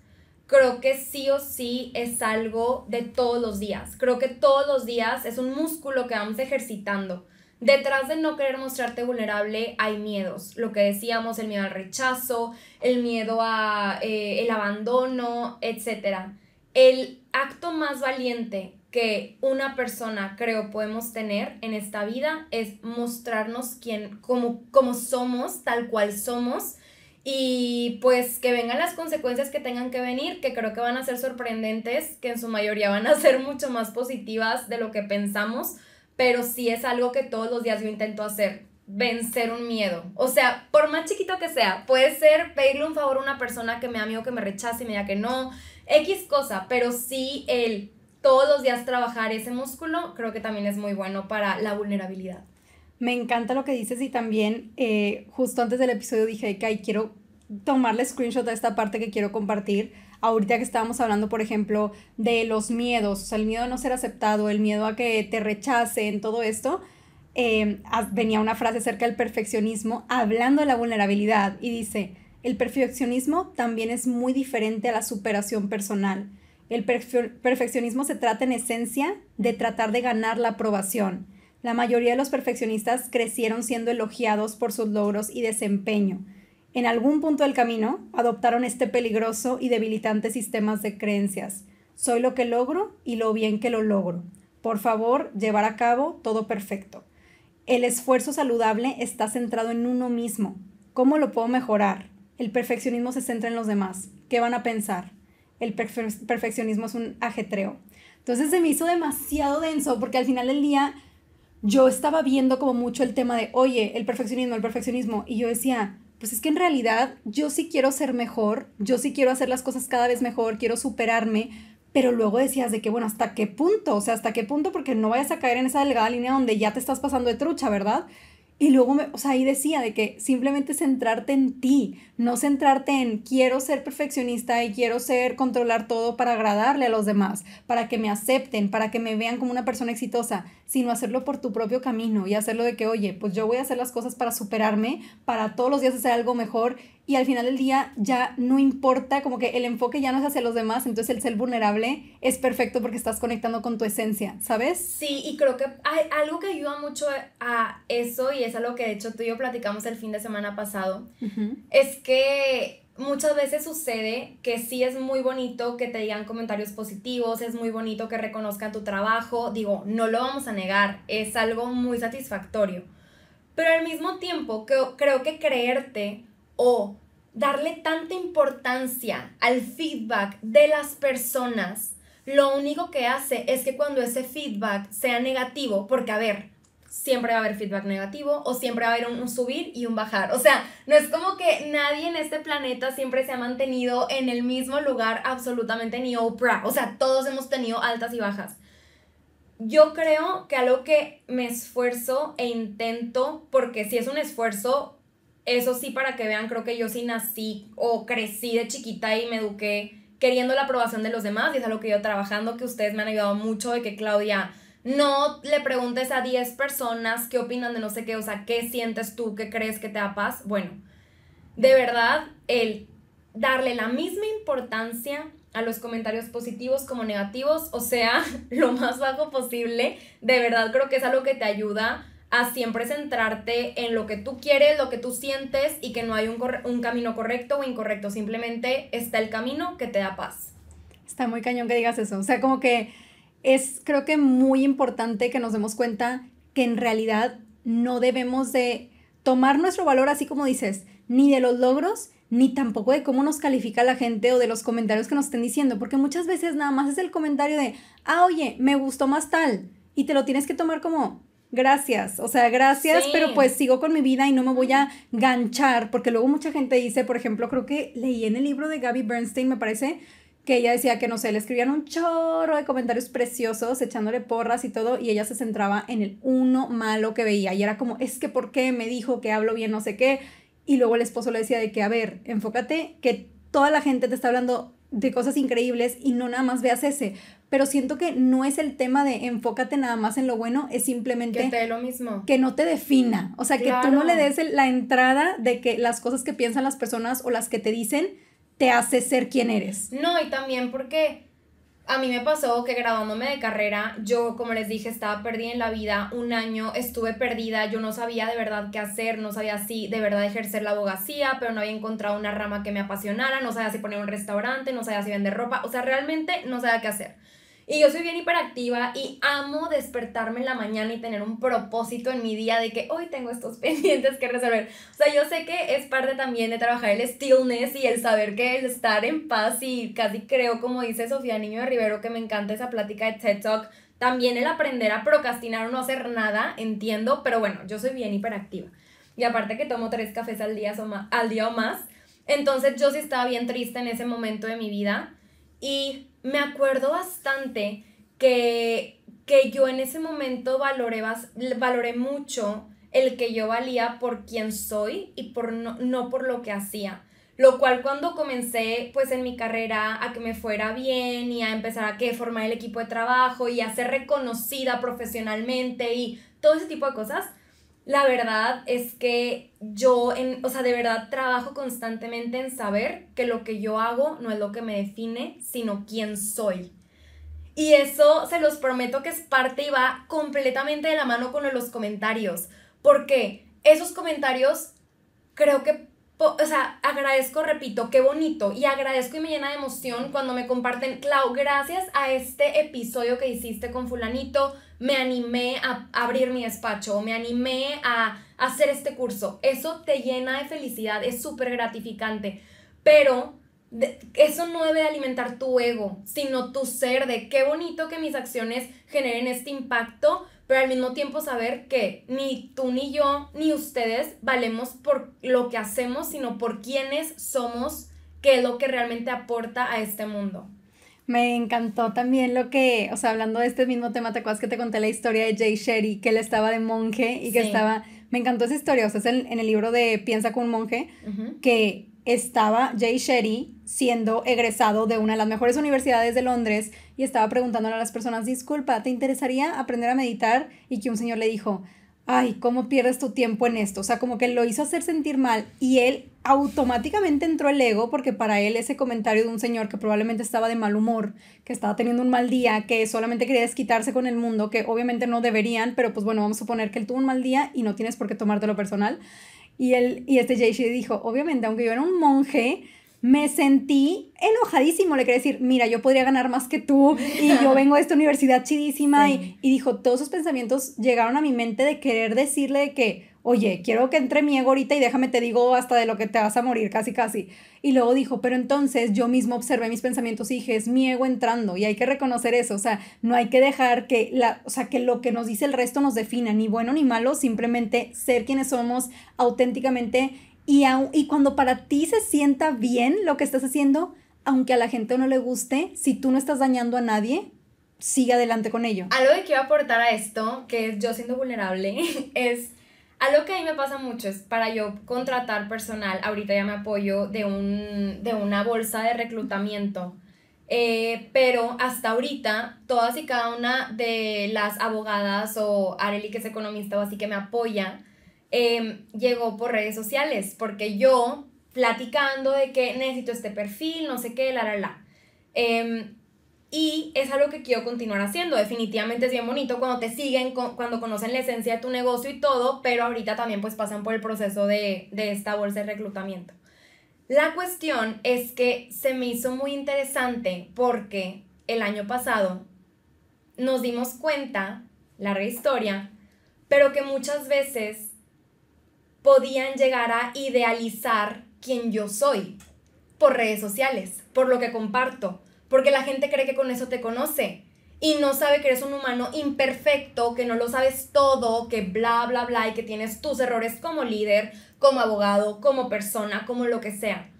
creo que sí o sí es algo de todos los días. Creo que todos los días es un músculo que vamos ejercitando. Detrás de no querer mostrarte vulnerable hay miedos, lo que decíamos, el miedo al rechazo, el miedo a eh, el abandono, etc. El acto más valiente que una persona creo podemos tener en esta vida es mostrarnos quién, como, como somos, tal cual somos, y pues que vengan las consecuencias que tengan que venir, que creo que van a ser sorprendentes, que en su mayoría van a ser mucho más positivas de lo que pensamos, pero sí es algo que todos los días yo intento hacer, vencer un miedo. O sea, por más chiquito que sea, puede ser pedirle un favor a una persona que me amigo que me rechace y me diga que no, X cosa, pero sí el todos los días trabajar ese músculo creo que también es muy bueno para la vulnerabilidad. Me encanta lo que dices y también eh, justo antes del episodio dije que ay, quiero tomarle screenshot a esta parte que quiero compartir ahorita que estábamos hablando, por ejemplo, de los miedos, o sea, el miedo a no ser aceptado, el miedo a que te rechacen, todo esto, eh, venía una frase acerca del perfeccionismo hablando de la vulnerabilidad y dice, el perfeccionismo también es muy diferente a la superación personal. El perfeccionismo se trata en esencia de tratar de ganar la aprobación. La mayoría de los perfeccionistas crecieron siendo elogiados por sus logros y desempeño en algún punto del camino adoptaron este peligroso y debilitante sistema de creencias. Soy lo que logro y lo bien que lo logro. Por favor, llevar a cabo todo perfecto. El esfuerzo saludable está centrado en uno mismo. ¿Cómo lo puedo mejorar? El perfeccionismo se centra en los demás. ¿Qué van a pensar? El perfeccionismo es un ajetreo. Entonces se me hizo demasiado denso porque al final del día yo estaba viendo como mucho el tema de, oye, el perfeccionismo, el perfeccionismo. Y yo decía, pues es que en realidad yo sí quiero ser mejor, yo sí quiero hacer las cosas cada vez mejor, quiero superarme, pero luego decías de que, bueno, ¿hasta qué punto? O sea, ¿hasta qué punto? Porque no vayas a caer en esa delgada línea donde ya te estás pasando de trucha, ¿verdad? Y luego, me, o sea, ahí decía de que simplemente centrarte en ti, no centrarte en quiero ser perfeccionista y quiero ser, controlar todo para agradarle a los demás, para que me acepten, para que me vean como una persona exitosa, sino hacerlo por tu propio camino y hacerlo de que, oye, pues yo voy a hacer las cosas para superarme, para todos los días hacer algo mejor y al final del día ya no importa, como que el enfoque ya no es hacia los demás, entonces el ser vulnerable es perfecto porque estás conectando con tu esencia, ¿sabes? Sí, y creo que hay algo que ayuda mucho a eso, y es algo que de hecho tú y yo platicamos el fin de semana pasado, es que muchas veces sucede que sí es muy bonito que te digan comentarios positivos, es muy bonito que reconozcan tu trabajo, digo, no lo vamos a negar, es algo muy satisfactorio. Pero al mismo tiempo, que, creo que creerte o darle tanta importancia al feedback de las personas, lo único que hace es que cuando ese feedback sea negativo, porque a ver, siempre va a haber feedback negativo o siempre va a haber un, subir y un bajar. O sea, no es como que nadie en este planeta siempre se ha mantenido en el mismo lugar absolutamente ni Oprah. O sea, todos hemos tenido altas y bajas. Yo creo que algo que me esfuerzo e intento, porque si es un esfuerzo, eso sí, para que vean, creo que yo sí nací o crecí de chiquita y me eduqué queriendo la aprobación de los demás y es algo que yo trabajando, que ustedes me han ayudado mucho de que Claudia, no le preguntes a 10 personas qué opinan de no sé qué, o sea, qué sientes tú, qué crees que te da paz. Bueno, de verdad, el darle la misma importancia a los comentarios positivos como negativos, o sea, lo más bajo posible, de verdad creo que es algo que te ayuda a siempre centrarte en lo que tú quieres, lo que tú sientes y que no hay un, un camino correcto o incorrecto, simplemente está el camino que te da paz. Está muy cañón que digas eso, o sea, como que es creo que muy importante que nos demos cuenta que en realidad no debemos de tomar nuestro valor así como dices, ni de los logros, ni tampoco de cómo nos califica la gente o de los comentarios que nos estén diciendo, porque muchas veces nada más es el comentario de, ah, oye, me gustó más tal, y te lo tienes que tomar como, gracias, o sea, gracias, pero pues sigo con mi vida y no me voy a ganchar, porque luego mucha gente dice, por ejemplo, creo que leí en el libro de Gaby Bernstein, me parece, que ella decía que no sé, le escribían un chorro de comentarios preciosos, echándole porras y todo, y ella se centraba en el uno malo que veía, y era como, es que ¿por qué me dijo que hablo bien, no sé qué? Y luego el esposo le decía de que, a ver, enfócate, que toda la gente te está hablando de cosas increíbles y no nada más veas ese, pero siento que no es el tema de enfócate nada más en lo bueno, es simplemente que te lo mismo. Que no te defina, o sea, que tú no le des la entrada de que las cosas que piensan las personas o las que te dicen te hace ser quien eres. No, y también porque a mí me pasó que graduándome de carrera, yo, como les dije, estaba perdida en la vida. Un año estuve perdida, yo no sabía de verdad qué hacer, no sabía si de verdad ejercer la abogacía, pero no había encontrado una rama que me apasionara, no sabía si poner un restaurante, no sabía si vender ropa, o sea, realmente no sabía qué hacer. Y yo soy bien hiperactiva y amo despertarme en la mañana y tener un propósito en mi día de que hoy tengo estos pendientes que resolver. O sea, yo sé que es parte también de trabajar el stillness y el saber que el estar en paz y casi creo, como dice Sofía Niño de Rivero, que me encanta esa plática de TED Talk. También el aprender a procrastinar o no hacer nada, entiendo, pero bueno, yo soy bien hiperactiva. Y aparte que tomo tres cafés al día, o más, al día más. Entonces yo sí estaba bien triste en ese momento de mi vida y me acuerdo bastante que, yo en ese momento valoré, mucho el que yo valía por quién soy y por no, por lo que hacía lo cual cuando comencé pues en mi carrera a que me fuera bien y a empezar a que formar el equipo de trabajo y a ser reconocida profesionalmente y todo ese tipo de cosas, la verdad es que yo, en, o sea, de verdad trabajo constantemente en saber que lo que yo hago no es lo que me define, sino quién soy. Y eso se los prometo que es parte y va completamente de la mano con los comentarios, porque esos comentarios creo que, o sea, agradezco, repito, qué bonito, y agradezco y me llena de emoción cuando me comparten, Clau, gracias a este episodio que hiciste con fulanito, me animé a abrir mi despacho, o me animé a hacer este curso. Eso te llena de felicidad, es súper gratificante, pero eso no debe alimentar tu ego, sino tu ser de qué bonito que mis acciones generen este impacto, pero al mismo tiempo saber que ni tú ni yo ni ustedes valemos por lo que hacemos, sino por quienes somos, qué es lo que realmente aporta a este mundo. Me encantó también lo que, o sea, hablando de este mismo tema, ¿te acuerdas que te conté la historia de Jay Sherry, que él estaba de monje y que estaba... Me encantó esa historia, o sea, es en, el libro de Piensa con un monje, que estaba Jay Sherry siendo egresado de una de las mejores universidades de Londres y estaba preguntándole a las personas, disculpa, ¿te interesaría aprender a meditar? Y que un señor le dijo, ay, ¿cómo pierdes tu tiempo en esto? O sea, como que lo hizo hacer sentir mal y él automáticamente entró el ego porque para él ese comentario de un señor que probablemente estaba de mal humor, que estaba teniendo un mal día, que solamente quería desquitarse con el mundo, que obviamente no deberían, pero pues bueno, vamos a suponer que él tuvo un mal día y no tienes por qué tomártelo personal. Y, él, y este Jay dijo, obviamente, aunque yo era un monje, me sentí enojadísimo. Le quería decir, mira, yo podría ganar más que tú y yo vengo de esta universidad chidísima. Y, y dijo, todos esos pensamientos llegaron a mi mente de querer decirle que oye, quiero que entre mi ego ahorita y déjame te digo hasta de lo que te vas a morir, casi, casi. Y luego dijo, pero entonces yo mismo observé mis pensamientos y dije, es mi ego entrando y hay que reconocer eso, o sea, no hay que dejar que, la, o sea, que lo que nos dice el resto nos defina, ni bueno ni malo, simplemente ser quienes somos auténticamente y, y cuando para ti se sienta bien lo que estás haciendo, aunque a la gente no le guste, si tú no estás dañando a nadie, sigue adelante con ello. Algo que a aportar a esto, que es yo siendo vulnerable, es algo que a mí me pasa mucho es para yo contratar personal, ahorita ya me apoyo de, un, de una bolsa de reclutamiento. Eh, pero hasta ahorita, todas y cada una de las abogadas o Areli, que es economista o así que me apoya, em, llegó por redes sociales, porque yo platicando de que necesito este perfil, no sé qué, la, la, la. Em, y es algo que quiero continuar haciendo. Definitivamente es bien bonito cuando te siguen, cuando conocen la esencia de tu negocio y todo, pero ahorita también pues pasan por el proceso de, esta bolsa de reclutamiento. La cuestión es que se me hizo muy interesante porque el año pasado nos dimos cuenta, la rehistoria, pero que muchas veces podían llegar a idealizar quien yo soy por redes sociales, por lo que comparto, porque la gente cree que con eso te conoce y no sabe que eres un humano imperfecto, que no lo sabes todo, que bla, bla, bla, y que tienes tus errores como líder, como abogado, como persona, como lo que sea.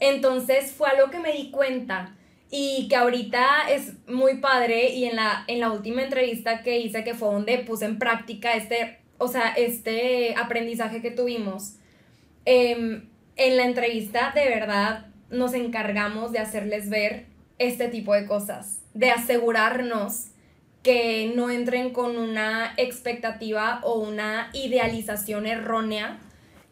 Entonces fue algo que me di cuenta y que ahorita es muy padre y en la, en la última entrevista que hice, que fue donde puse en práctica este, o sea, este aprendizaje que tuvimos, em, en la entrevista de verdad nos encargamos de hacerles ver este tipo de cosas, de asegurarnos que no entren con una expectativa o una idealización errónea.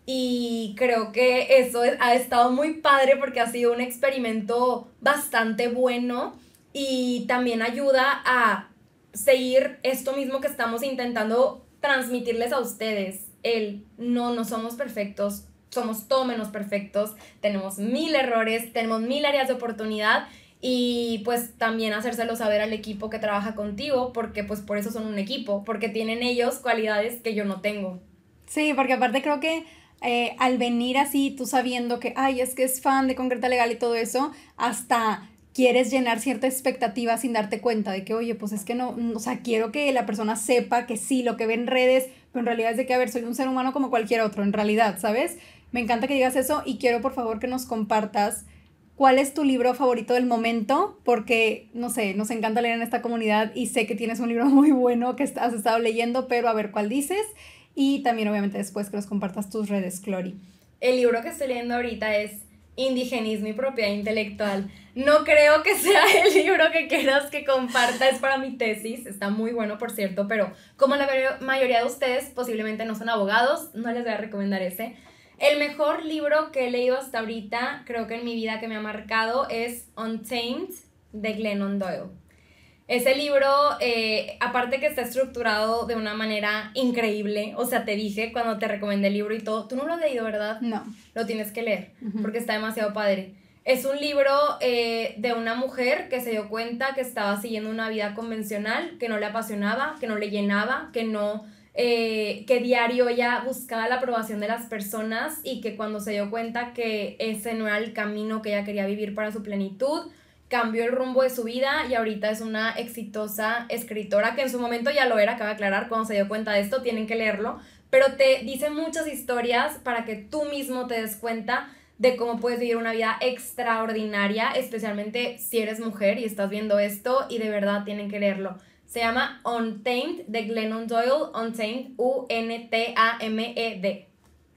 Y creo que eso ha estado muy padre porque ha sido un experimento bastante bueno y también ayuda a seguir esto mismo que estamos intentando transmitirles a ustedes. El no, no somos perfectos, somos todo menos perfectos, tenemos mil errores, tenemos mil áreas de oportunidad y pues también hacérselo saber al equipo que trabaja contigo, porque pues por eso son un equipo, porque tienen ellos cualidades que yo no tengo. Sí, porque aparte creo que eh, al venir así, tú sabiendo que, ay, es que es fan de Concreta Legal y todo eso, hasta quieres llenar cierta expectativa sin darte cuenta de que, oye, pues es que no, no o sea, quiero que la persona sepa que sí, lo que ve en redes, pero en realidad es de que, a ver, soy un ser humano como cualquier otro, en realidad, ¿sabes? Me encanta que digas eso y quiero por favor que nos compartas ¿Cuál es tu libro favorito del momento? Porque, no sé, nos encanta leer en esta comunidad y sé que tienes un libro muy bueno que has estado leyendo, pero a ver cuál dices. Y también, obviamente, después que los compartas tus redes, Clori. El libro que estoy leyendo ahorita es Indigenismo y Propiedad Intelectual. No creo que sea el libro que quieras que comparta, es para mi tesis, está muy bueno por cierto, pero como la mayoría de ustedes posiblemente no son abogados, no les voy a recomendar ese el mejor libro que he leído hasta ahorita, creo que en mi vida que me ha marcado, es Untamed de Glennon Doyle. Ese libro, eh, aparte que está estructurado de una manera increíble, o sea, te dije cuando te recomendé el libro y todo, tú no lo has leído, ¿verdad? No. Lo tienes que leer, porque está demasiado padre. Es un libro eh, de una mujer que se dio cuenta que estaba siguiendo una vida convencional, que no le apasionaba, que no le llenaba, que no eh, que diario ella buscaba la aprobación de las personas y que cuando se dio cuenta que ese no era el camino que ella quería vivir para su plenitud, cambió el rumbo de su vida y ahorita es una exitosa escritora que en su momento ya lo era, acaba de aclarar, cuando se dio cuenta de esto, tienen que leerlo, pero te dice muchas historias para que tú mismo te des cuenta de cómo puedes vivir una vida extraordinaria, especialmente si eres mujer y estás viendo esto y de verdad tienen que leerlo. Se llama Untamed de Glennon Doyle. Untamed, U-N-T-A-M-E-D.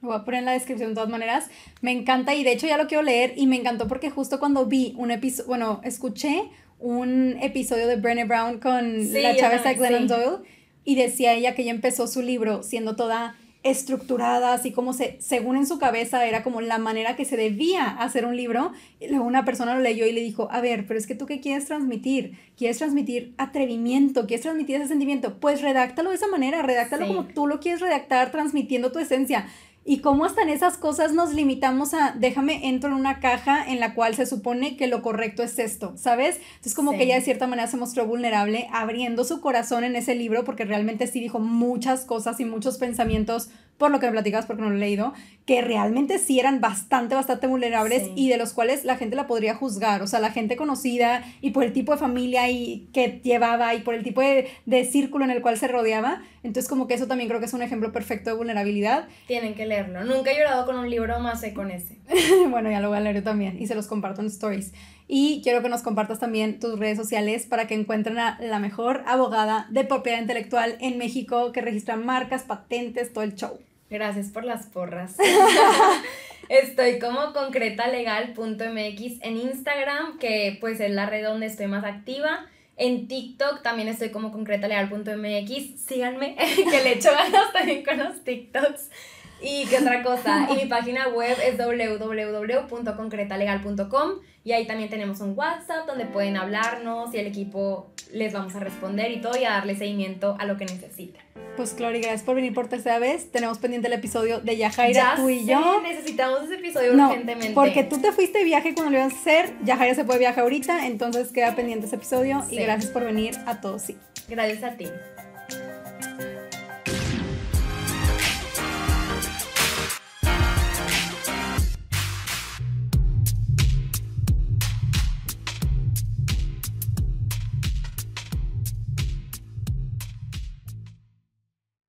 Lo voy a poner en la descripción de todas maneras. Me encanta y de hecho ya lo quiero leer y me encantó porque justo cuando vi un episodio, bueno, escuché un episodio de Brené Brown con la chaveza de Glennon Doyle y decía ella que ella empezó su libro siendo toda estructuradas y como se, según en su cabeza era como la manera que se debía hacer un libro, y luego una persona lo leyó y le dijo, a ver, pero es que tú qué quieres transmitir, quieres transmitir atrevimiento, quieres transmitir ese sentimiento, pues redáctalo de esa manera, redáctalo como tú lo quieres redactar, transmitiendo tu esencia. Y cómo hasta en esas cosas nos limitamos a, déjame, entro en una caja en la cual se supone que lo correcto es esto, ¿sabes? Entonces como que ella de cierta manera se mostró vulnerable abriendo su corazón en ese libro porque realmente sí dijo muchas cosas y muchos pensamientos por lo que me platicabas, porque no lo he leído, que realmente sí eran bastante, bastante vulnerables y de los cuales la gente la podría juzgar, o sea, la gente conocida y por el tipo de familia y que llevaba y por el tipo de, de círculo en el cual se rodeaba. Entonces, como que eso también creo que es un ejemplo perfecto de vulnerabilidad. Tienen que leerlo. Nunca he llorado con un libro más que con ese. bueno, ya lo voy a leer yo también y se los comparto en stories. Y quiero que nos compartas también tus redes sociales para que encuentren a la mejor abogada de propiedad intelectual en México que registra marcas, patentes, todo el show. Gracias por las porras. estoy como concretalegal.mx en Instagram, que pues es la red donde estoy más activa. En TikTok también estoy como concretalegal.mx. Síganme, que le echo ganas también con los TikToks. Y qué otra cosa. y mi página web es www.concretalegal.com y ahí también tenemos un WhatsApp donde pueden hablarnos y el equipo les vamos a responder y todo y a darle seguimiento a lo que necesitan. Pues Clori, gracias por venir por tercera vez. Tenemos pendiente el episodio de Yajaira, tú y yo. yo. Necesitamos ese episodio urgentemente. Porque tú te fuiste de viaje cuando lo iban a hacer. Yajaira se puede viajar ahorita, entonces queda pendiente ese episodio. Y gracias por venir a todos, sí. Gracias a ti.